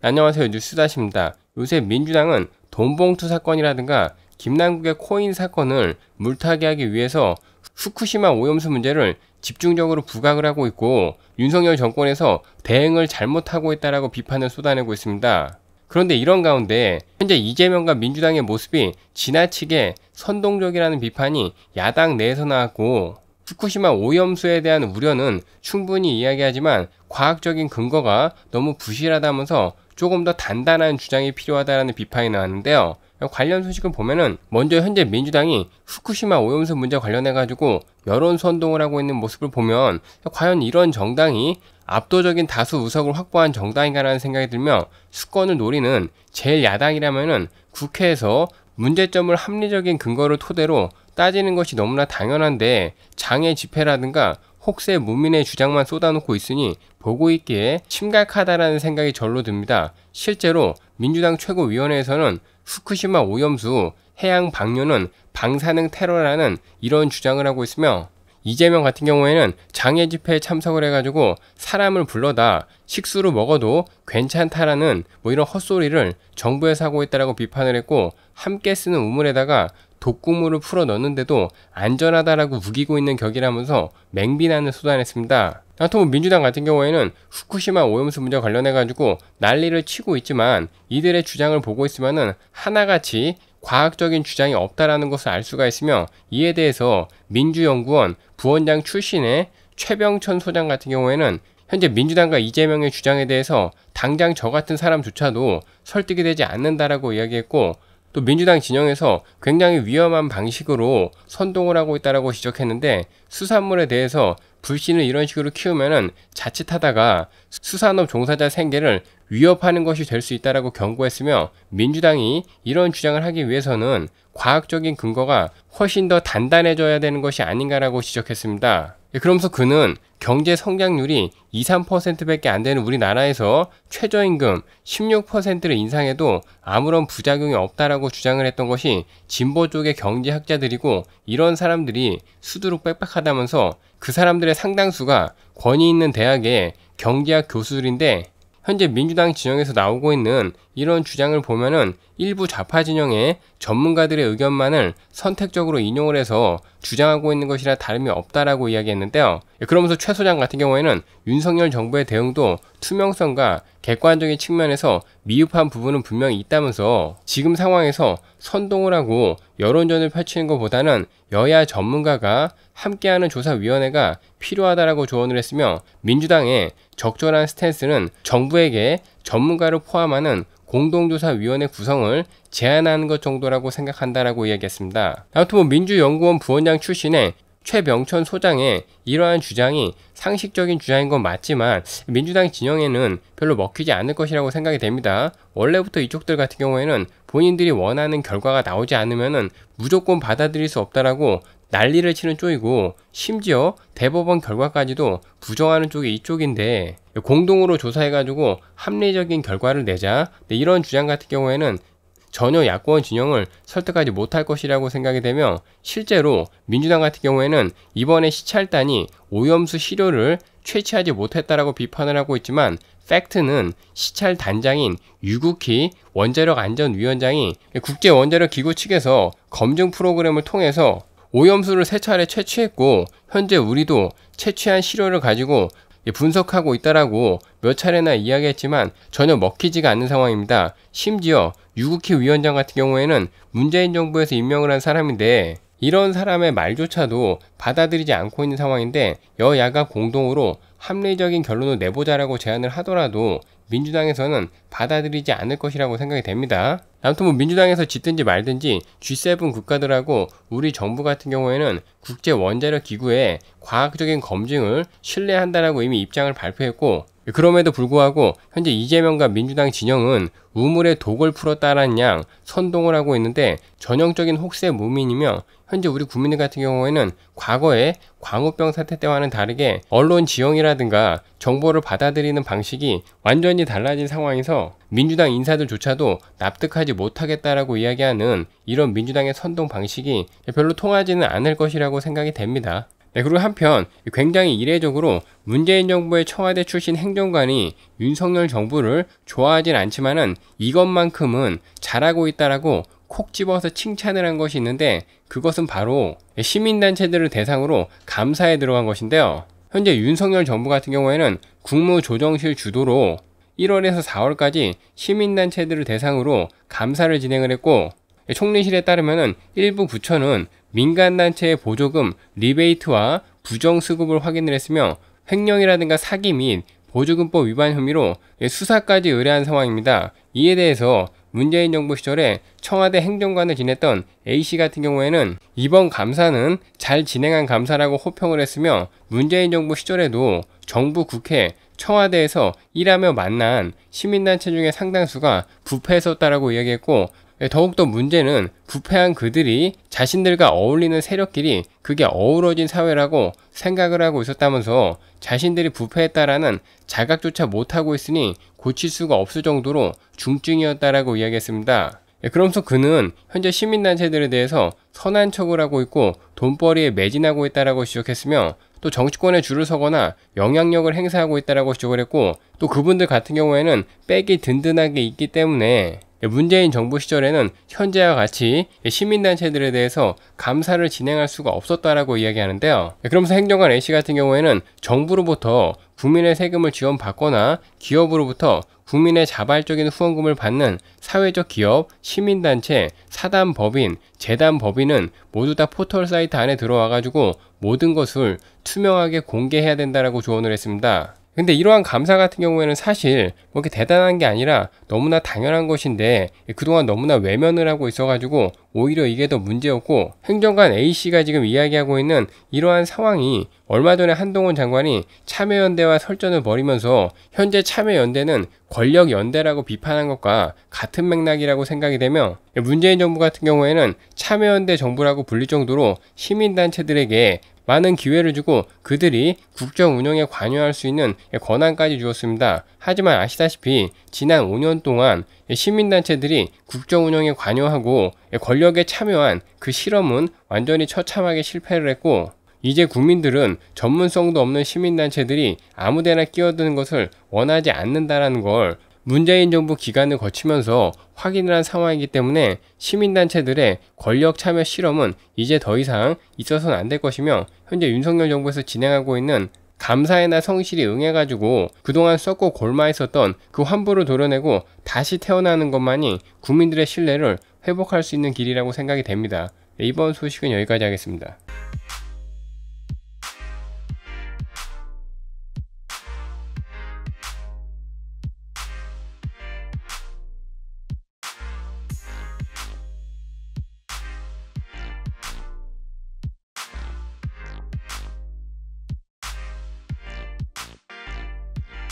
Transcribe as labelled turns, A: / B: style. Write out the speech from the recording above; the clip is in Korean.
A: 안녕하세요 뉴스다십니다. 요새 민주당은 돈봉투 사건이라든가 김남국의 코인 사건을 물타기하기 위해서 후쿠시마 오염수 문제를 집중적으로 부각을 하고 있고 윤석열 정권에서 대응을 잘못하고 있다라고 비판을 쏟아내고 있습니다. 그런데 이런 가운데 현재 이재명과 민주당의 모습이 지나치게 선동적이라는 비판이 야당 내에서 나왔고 후쿠시마 오염수에 대한 우려는 충분히 이야기하지만 과학적인 근거가 너무 부실하다면서 조금 더 단단한 주장이 필요하다는 비판이 나왔는데요. 관련 소식을 보면은 먼저 현재 민주당이 후쿠시마 오염수 문제 관련해 가지고 여론 선동을 하고 있는 모습을 보면 과연 이런 정당이 압도적인 다수 의석을 확보한 정당인가라는 생각이 들며 수권을 노리는 제일 야당이라면은 국회에서 문제점을 합리적인 근거를 토대로 따지는 것이 너무나 당연한데 장애 집회라든가 혹세 문민의 주장만 쏟아놓고 있으니 보고 있기에 심각하다라는 생각이 절로 듭니다. 실제로 민주당 최고위원회에서는 후쿠시마 오염수, 해양 방류는 방사능 테러라는 이런 주장을 하고 있으며 이재명 같은 경우에는 장애 집회에 참석을 해가지고 사람을 불러다 식수로 먹어도 괜찮다라는 뭐 이런 헛소리를 정부에서 하고 있다라고 비판을 했고 함께 쓰는 우물에다가 독구물을 풀어 넣는데도 안전하다라고 우기고 있는 격이라면서 맹비난을 쏟아냈습니다. 하여튼 뭐 민주당 같은 경우에는 후쿠시마 오염수 문제와 관련해가지고 난리를 치고 있지만 이들의 주장을 보고 있으면 하나같이 과학적인 주장이 없다라는 것을 알 수가 있으며 이에 대해서 민주연구원 부원장 출신의 최병천 소장 같은 경우에는 현재 민주당과 이재명의 주장에 대해서 당장 저 같은 사람조차도 설득이 되지 않는다라고 이야기했고 또 민주당 진영에서 굉장히 위험한 방식으로 선동을 하고 있다라고 지적했는데 수산물에 대해서 불신을 이런 식으로 키우면은 자칫하다가 수산업 종사자 생계를 위협하는 것이 될 수 있다라고 경고했으며 민주당이 이런 주장을 하기 위해서는 과학적인 근거가 훨씬 더 단단해져야 되는 것이 아닌가라고 지적했습니다. 예, 그러면서 그는 경제 성장률이 2, 3%밖에 안 되는 우리나라에서 최저임금 16%를 인상해도 아무런 부작용이 없다라고 주장을 했던 것이 진보 쪽의 경제학자들이고 이런 사람들이 수두룩 빽빽하다면서 그 사람들의 상당수가 권위 있는 대학의 경제학 교수들인데 현재 민주당 진영에서 나오고 있는 이런 주장을 보면은 일부 좌파 진영의 전문가들의 의견만을 선택적으로 인용을 해서 주장하고 있는 것이라 다름이 없다라고 이야기했는데요. 예, 그러면서 최 소장 같은 경우에는 윤석열 정부의 대응도 투명성과 객관적인 측면에서 미흡한 부분은 분명히 있다면서 지금 상황에서 선동을 하고 여론전을 펼치는 것보다는 여야 전문가가 함께하는 조사위원회가 필요하다라고 조언을 했으며 민주당의 적절한 스탠스는 정부에게 전문가를 포함하는 공동조사위원회 구성을 제안하는 것 정도라고 생각한다라고 이야기했습니다. 아무튼 뭐 민주연구원 부원장 출신의 최병천 소장의 이러한 주장이 상식적인 주장인 건 맞지만 민주당 진영에는 별로 먹히지 않을 것이라고 생각이 됩니다. 원래부터 이쪽들 같은 경우에는 본인들이 원하는 결과가 나오지 않으면 무조건 받아들일 수 없다라고 난리를 치는 쪽이고 심지어 대법원 결과까지도 부정하는 쪽이 이쪽인데 공동으로 조사해가지고 합리적인 결과를 내자 이런 주장 같은 경우에는 전혀 야권 진영을 설득하지 못할 것이라고 생각이 되며 실제로 민주당 같은 경우에는 이번에 시찰단이 오염수 시료를 채취하지 못했다라고 비판을 하고 있지만 팩트는 시찰 단장인 유국희 원자력 안전위원장이 국제 원자력 기구 측에서 검증 프로그램을 통해서 오염수를 세 차례 채취했고 현재 우리도 채취한 시료를 가지고 분석하고 있다라고 몇 차례나 이야기했지만 전혀 먹히지가 않는 상황입니다. 심지어 유국희 위원장 같은 경우에는 문재인 정부에서 임명을 한 사람인데 이런 사람의 말조차도 받아들이지 않고 있는 상황인데 여야가 공동으로 합리적인 결론을 내보자라고 제안을 하더라도 민주당에서는 받아들이지 않을 것이라고 생각이 됩니다. 아무튼 뭐 민주당에서 짓든지 말든지 G7 국가들하고 우리 정부 같은 경우에는 국제 원자력 기구에 과학적인 검증을 신뢰한다라고 이미 입장을 발표했고 그럼에도 불구하고 현재 이재명과 민주당 진영은 우물에 독을 풀었다라는 양 선동을 하고 있는데 전형적인 혹세 무민이며 현재 우리 국민들 같은 경우에는 과거에 광우병 사태 때와는 다르게 언론 지형이라든가 정보를 받아들이는 방식이 완전히 달라진 상황에서 민주당 인사들조차도 납득하지 못하겠다라고 이야기하는 이런 민주당의 선동 방식이 별로 통하지는 않을 것이라고 생각이 됩니다. 네, 그리고 한편 굉장히 이례적으로 문재인 정부의 청와대 출신 행정관이 윤석열 정부를 좋아하진 않지만은 이것만큼은 잘하고 있다라고 콕 집어서 칭찬을 한 것이 있는데 그것은 바로 시민단체들을 대상으로 감사에 들어간 것인데요. 현재 윤석열 정부 같은 경우에는 국무조정실 주도로 1월에서 4월까지 시민단체들을 대상으로 감사를 진행을 했고 총리실에 따르면 일부 부처는 민간단체의 보조금 리베이트와 부정수급을 확인을 했으며 횡령이라든가 사기 및 보조금법 위반 혐의로 수사까지 의뢰한 상황입니다. 이에 대해서 문재인 정부 시절에 청와대 행정관을 지냈던 A씨 같은 경우에는 이번 감사는 잘 진행한 감사라고 호평을 했으며 문재인 정부 시절에도 정부 국회 청와대에서 일하며 만난 시민단체 중에 상당수가 부패했었다라고 이야기했고 예, 더욱더 문제는 부패한 그들이 자신들과 어울리는 세력끼리 그게 어우러진 사회라고 생각을 하고 있었다면서 자신들이 부패했다라는 자각조차 못하고 있으니 고칠 수가 없을 정도로 중증이었다라고 이야기했습니다. 예, 그러면서 그는 현재 시민단체들에 대해서 선한 척을 하고 있고 돈벌이에 매진하고 있다라고 지적했으며 또 정치권에 줄을 서거나 영향력을 행사하고 있다라고 지적을 했고 또 그분들 같은 경우에는 백이 든든하게 있기 때문에 문재인 정부 시절에는 현재와 같이 시민단체들에 대해서 감사를 진행할 수가 없었다라고 이야기하는데요. 그러면서 행정관 A씨 같은 경우에는 정부로부터 국민의 세금을 지원받거나 기업으로부터 국민의 자발적인 후원금을 받는 사회적 기업, 시민단체, 사단 법인, 재단 법인은 모두 다 포털 사이트 안에 들어와가지고 모든 것을 투명하게 공개해야 된다라고 조언을 했습니다. 근데 이러한 감사 같은 경우에는 사실 뭐 이렇게 대단한 게 아니라 너무나 당연한 것인데 그동안 너무나 외면을 하고 있어가지고 오히려 이게 더 문제였고 행정관 A씨가 지금 이야기하고 있는 이러한 상황이 얼마 전에 한동훈 장관이 참여연대와 설전을 벌이면서 현재 참여연대는 권력연대라고 비판한 것과 같은 맥락이라고 생각이 되며 문재인 정부 같은 경우에는 참여연대 정부라고 불릴 정도로 시민단체들에게 많은 기회를 주고 그들이 국정 운영에 관여할 수 있는 권한까지 주었습니다. 하지만 아시다시피 지난 5년 동안 시민단체들이 국정 운영에 관여하고 권력에 참여한 그 실험은 완전히 처참하게 실패를 했고 이제 국민들은 전문성도 없는 시민단체들이 아무데나 끼어드는 것을 원하지 않는다라는 걸 문재인 정부 기간을 거치면서 확인을 한 상황이기 때문에 시민단체들의 권력 참여 실험은 이제 더 이상 있어서는 안 될 것이며 현재 윤석열 정부에서 진행하고 있는 감사의 날 성실히 응해가지고 그동안 썩고 골마했었던 그 환부를 도려내고 다시 태어나는 것만이 국민들의 신뢰를 회복할 수 있는 길이라고 생각이 됩니다. 이번 소식은 여기까지 하겠습니다.